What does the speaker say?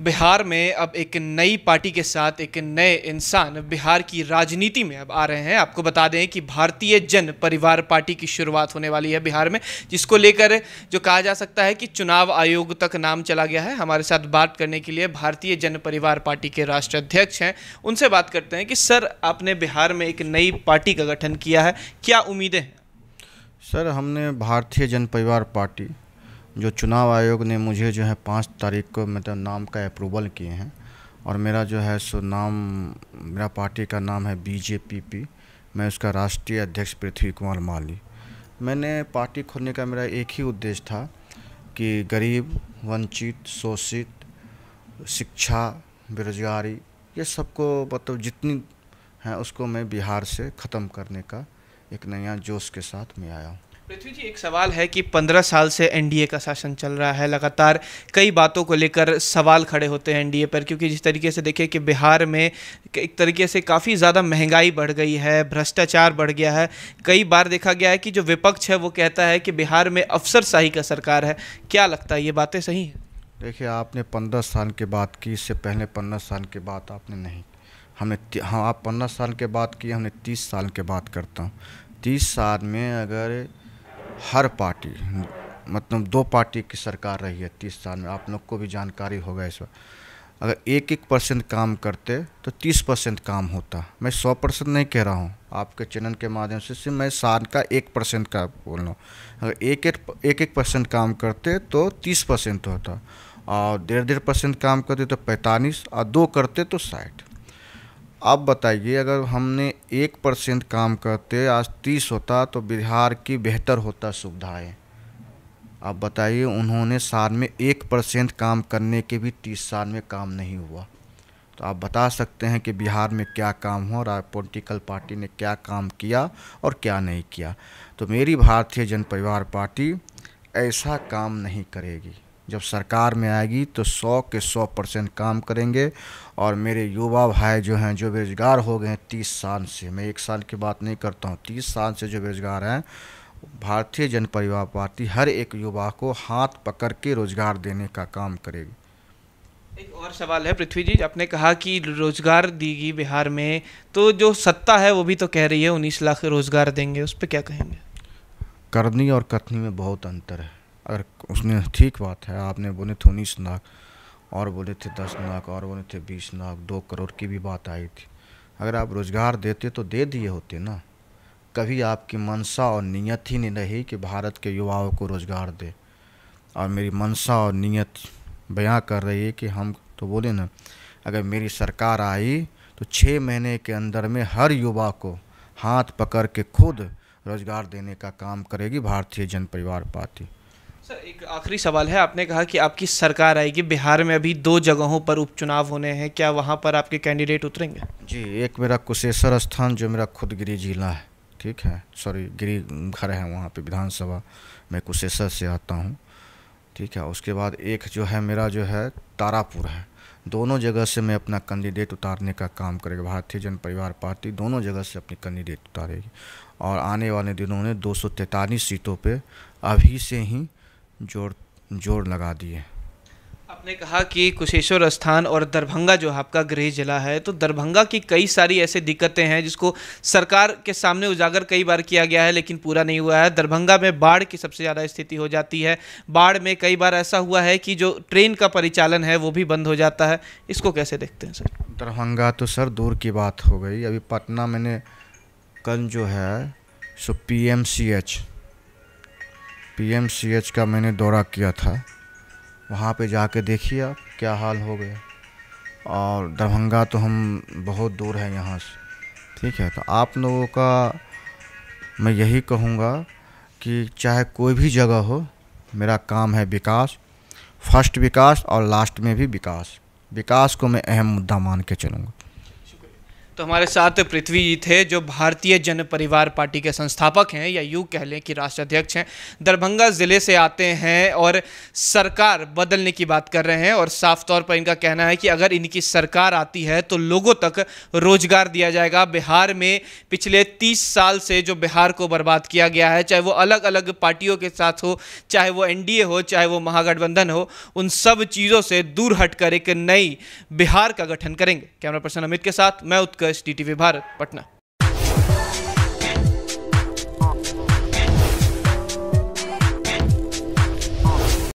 बिहार में अब एक नई पार्टी के साथ एक नए इंसान बिहार की राजनीति में अब आ रहे हैं आपको बता दें कि भारतीय जन परिवार पार्टी की शुरुआत होने वाली है बिहार में जिसको लेकर जो कहा जा सकता है कि चुनाव आयोग तक नाम चला गया है हमारे साथ बात करने के लिए भारतीय जन परिवार पार्टी के राष्ट्रीय अध्यक्ष हैं उनसे बात करते हैं कि सर आपने बिहार में एक नई पार्टी का गठन किया है क्या उम्मीदें हैं सर हमने भारतीय जन परिवार पार्टी जो चुनाव आयोग ने मुझे जो है पाँच तारीख को मतलब नाम का अप्रूवल किए हैं और मेरा जो है सो नाम मेरा पार्टी का नाम है बीजेपीपी मैं उसका राष्ट्रीय अध्यक्ष पृथ्वी कुमार माली मैंने पार्टी खोलने का मेरा एक ही उद्देश्य था कि गरीब वंचित शोषित शिक्षा बेरोजगारी ये सबको मतलब जितनी है उसको मैं बिहार से ख़त्म करने का एक नया जोश के साथ मैं आया हूँ पृथ्वी जी एक सवाल है कि पंद्रह साल से एनडीए का शासन चल रहा है लगातार कई बातों को लेकर सवाल खड़े होते हैं एनडीए पर क्योंकि जिस तरीके से देखें कि बिहार में एक तरीके से काफ़ी ज़्यादा महंगाई बढ़ गई है भ्रष्टाचार बढ़ गया है कई बार देखा गया है कि जो विपक्ष है वो कहता है कि बिहार में अफसरशाही का सरकार है क्या लगता है ये बातें सही हैं देखिए आपने पंद्रह साल की बात की इससे पहले पंद्रह साल की बात आपने नहीं हमने हाँ आप पंद्रह साल के बात की हमने तीस साल के बात करता हूँ तीस साल में अगर हर पार्टी मतलब दो पार्टी की सरकार रही है तीस साल में आप लोग को भी जानकारी होगा इस बार अगर एक एक परसेंट काम करते तो तीस परसेंट काम होता मैं सौ परसेंट नहीं कह रहा हूँ आपके चैनल के माध्यम से सिर्फ मैं साल का एक परसेंट का बोल रहा हूँ अगर एक एक एक परसेंट काम करते तो तीस परसेंट होता और डेढ़ डेढ़ परसेंट काम करते तो पैंतालीस और दो करते तो साठ आप बताइए अगर हमने एक परसेंट काम करते आज तीस होता तो बिहार की बेहतर होता सुविधाएं आप बताइए उन्होंने साल में एक परसेंट काम करने के भी तीस साल में काम नहीं हुआ तो आप बता सकते हैं कि बिहार में क्या काम हो और पॉलिटिकल पार्टी ने क्या काम किया और क्या नहीं किया तो मेरी भारतीय जन परिवार पार्टी ऐसा काम नहीं करेगी जब सरकार में आएगी तो सौ के सौ परसेंट काम करेंगे और मेरे युवा भाई जो हैं जो बेरोज़गार हो गए हैं तीस साल से मैं एक साल की बात नहीं करता हूँ तीस साल से जो बेरोज़गार हैं भारतीय जन परिवार पार्टी हर एक युवा को हाथ पकड़ के रोज़गार देने का काम करेगी एक और सवाल है पृथ्वी जी आपने कहा कि रोज़गार देगी बिहार में तो जो सत्ता है वो भी तो कह रही है उन्नीस लाख रोज़गार देंगे उस पर क्या कहेंगे करनी और कथनी में बहुत अंतर है अगर उसने ठीक बात है आपने बोले थे उन्नीस लाख और बोले थे दस लाख और बोले थे बीस लाख दो करोड़ की भी बात आई थी अगर आप रोज़गार देते तो दे दिए होते ना कभी आपकी मनसा और नीयत ही नहीं रही कि भारत के युवाओं को रोज़गार दे और मेरी मनसा और नीयत बयां कर रही है कि हम तो बोले ना अगर मेरी सरकार आई तो छः महीने के अंदर में हर युवा को हाथ पकड़ के खुद रोज़गार देने का काम करेगी भारतीय जन परिवार पार्टी सर एक आखिरी सवाल है आपने कहा कि आपकी सरकार आएगी बिहार में अभी दो जगहों पर उपचुनाव होने हैं क्या वहाँ पर आपके कैंडिडेट उतरेंगे जी एक मेरा कुशेश्वर स्थान जो मेरा खुद गिरी जिला है ठीक है सॉरी गिरी घर है वहाँ पे विधानसभा मैं कुशेश्वर से आता हूँ ठीक है उसके बाद एक जो है मेरा जो है तारापुर है दोनों जगह से मैं अपना कैंडिडेट उतारने का काम करेगा भारतीय जन परिवार पार्टी दोनों जगह से अपनी कैंडिडेट उतारेगी और आने वाले दिनों में दो सीटों पर अभी से ही जोर जोर लगा दिए आपने कहा कि कुशेश्वर स्थान और दरभंगा जो आपका गृह जिला है तो दरभंगा की कई सारी ऐसी दिक्कतें हैं जिसको सरकार के सामने उजागर कई बार किया गया है लेकिन पूरा नहीं हुआ है दरभंगा में बाढ़ की सबसे ज़्यादा स्थिति हो जाती है बाढ़ में कई बार ऐसा हुआ है कि जो ट्रेन का परिचालन है वो भी बंद हो जाता है इसको कैसे देखते हैं सर दरभंगा तो सर दूर की बात हो गई अभी पटना मैंने कल जो है सो पी पीएमसीएच का मैंने दौरा किया था वहाँ पे जाके देखिए आप क्या हाल हो गया और दरभंगा तो हम बहुत दूर है यहाँ से ठीक है तो आप लोगों का मैं यही कहूँगा कि चाहे कोई भी जगह हो मेरा काम है विकास फर्स्ट विकास और लास्ट में भी विकास विकास को मैं अहम मुद्दा मान के चलूँगा तो हमारे साथ पृथ्वी जी थे जो भारतीय जन परिवार पार्टी के संस्थापक हैं या यूँ कह लें कि राष्ट्राध्यक्ष हैं दरभंगा ज़िले से आते हैं और सरकार बदलने की बात कर रहे हैं और साफ तौर पर इनका कहना है कि अगर इनकी सरकार आती है तो लोगों तक रोजगार दिया जाएगा बिहार में पिछले तीस साल से जो बिहार को बर्बाद किया गया है चाहे वो अलग अलग पार्टियों के साथ हो चाहे वो एन हो चाहे वो महागठबंधन हो उन सब चीज़ों से दूर हटकर एक नई बिहार का गठन करेंगे कैमरा पर्सन अमित के साथ मैं उत्कर डी डी भारत पटना